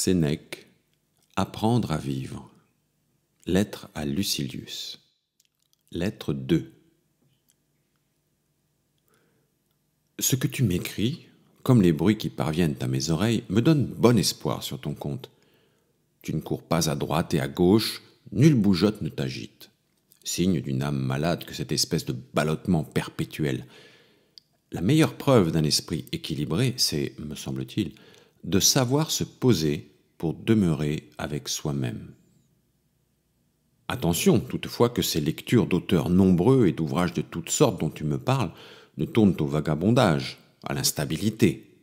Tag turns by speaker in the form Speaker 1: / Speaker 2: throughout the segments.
Speaker 1: Sénèque, Apprendre à vivre. Lettre à Lucilius. Lettre 2. Ce que tu m'écris, comme les bruits qui parviennent à mes oreilles, me donne bon espoir sur ton compte. Tu ne cours pas à droite et à gauche, nulle bougeotte ne t'agite. Signe d'une âme malade que cette espèce de ballottement perpétuel. La meilleure preuve d'un esprit équilibré, c'est, me semble-t-il, de savoir se poser pour demeurer avec soi-même. Attention toutefois que ces lectures d'auteurs nombreux et d'ouvrages de toutes sortes dont tu me parles ne tournent au vagabondage, à l'instabilité.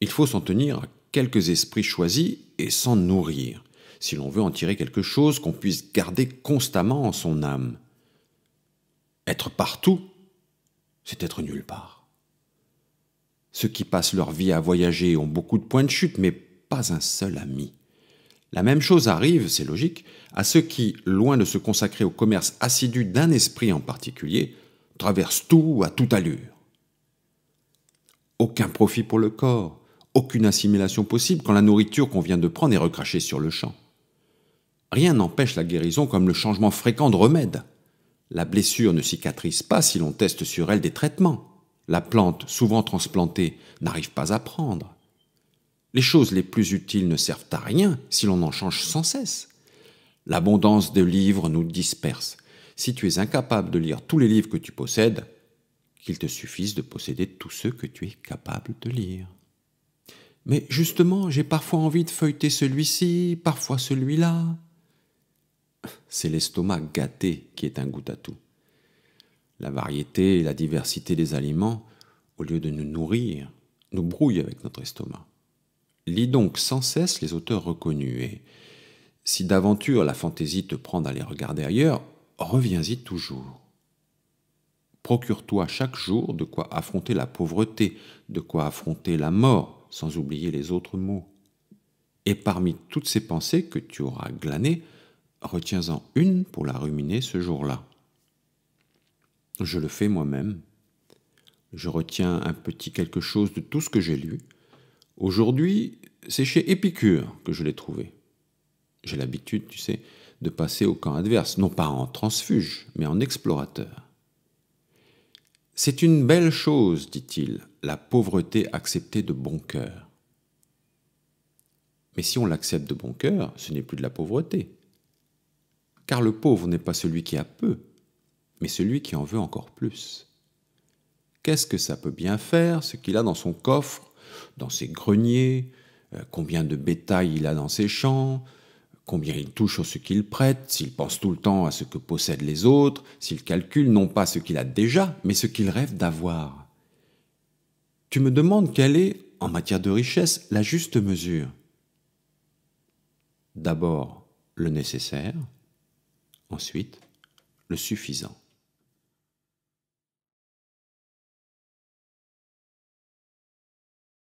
Speaker 1: Il faut s'en tenir à quelques esprits choisis et s'en nourrir, si l'on veut en tirer quelque chose qu'on puisse garder constamment en son âme. Être partout, c'est être nulle part. Ceux qui passent leur vie à voyager ont beaucoup de points de chute, mais pas un seul ami. La même chose arrive, c'est logique, à ceux qui, loin de se consacrer au commerce assidu d'un esprit en particulier, traversent tout à toute allure. Aucun profit pour le corps, aucune assimilation possible quand la nourriture qu'on vient de prendre est recrachée sur le champ. Rien n'empêche la guérison comme le changement fréquent de remède. La blessure ne cicatrise pas si l'on teste sur elle des traitements la plante, souvent transplantée, n'arrive pas à prendre. Les choses les plus utiles ne servent à rien si l'on en change sans cesse. L'abondance de livres nous disperse. Si tu es incapable de lire tous les livres que tu possèdes, qu'il te suffise de posséder tous ceux que tu es capable de lire. Mais justement, j'ai parfois envie de feuilleter celui-ci, parfois celui-là. C'est l'estomac gâté qui est un goût à tout la variété et la diversité des aliments, au lieu de nous nourrir, nous brouillent avec notre estomac. Lis donc sans cesse les auteurs reconnus et, si d'aventure la fantaisie te prend d'aller regarder ailleurs, reviens-y toujours. Procure-toi chaque jour de quoi affronter la pauvreté, de quoi affronter la mort, sans oublier les autres mots. Et parmi toutes ces pensées que tu auras glanées, retiens-en une pour la ruminer ce jour-là. Je le fais moi-même. Je retiens un petit quelque chose de tout ce que j'ai lu. Aujourd'hui, c'est chez Épicure que je l'ai trouvé. J'ai l'habitude, tu sais, de passer au camp adverse, non pas en transfuge, mais en explorateur. C'est une belle chose, dit-il, la pauvreté acceptée de bon cœur. Mais si on l'accepte de bon cœur, ce n'est plus de la pauvreté. Car le pauvre n'est pas celui qui a peu, mais celui qui en veut encore plus. Qu'est-ce que ça peut bien faire, ce qu'il a dans son coffre, dans ses greniers, euh, combien de bétail il a dans ses champs, combien il touche à ce qu'il prête, s'il pense tout le temps à ce que possèdent les autres, s'il calcule non pas ce qu'il a déjà, mais ce qu'il rêve d'avoir. Tu me demandes quelle est, en matière de richesse, la juste mesure. D'abord le nécessaire, ensuite le suffisant.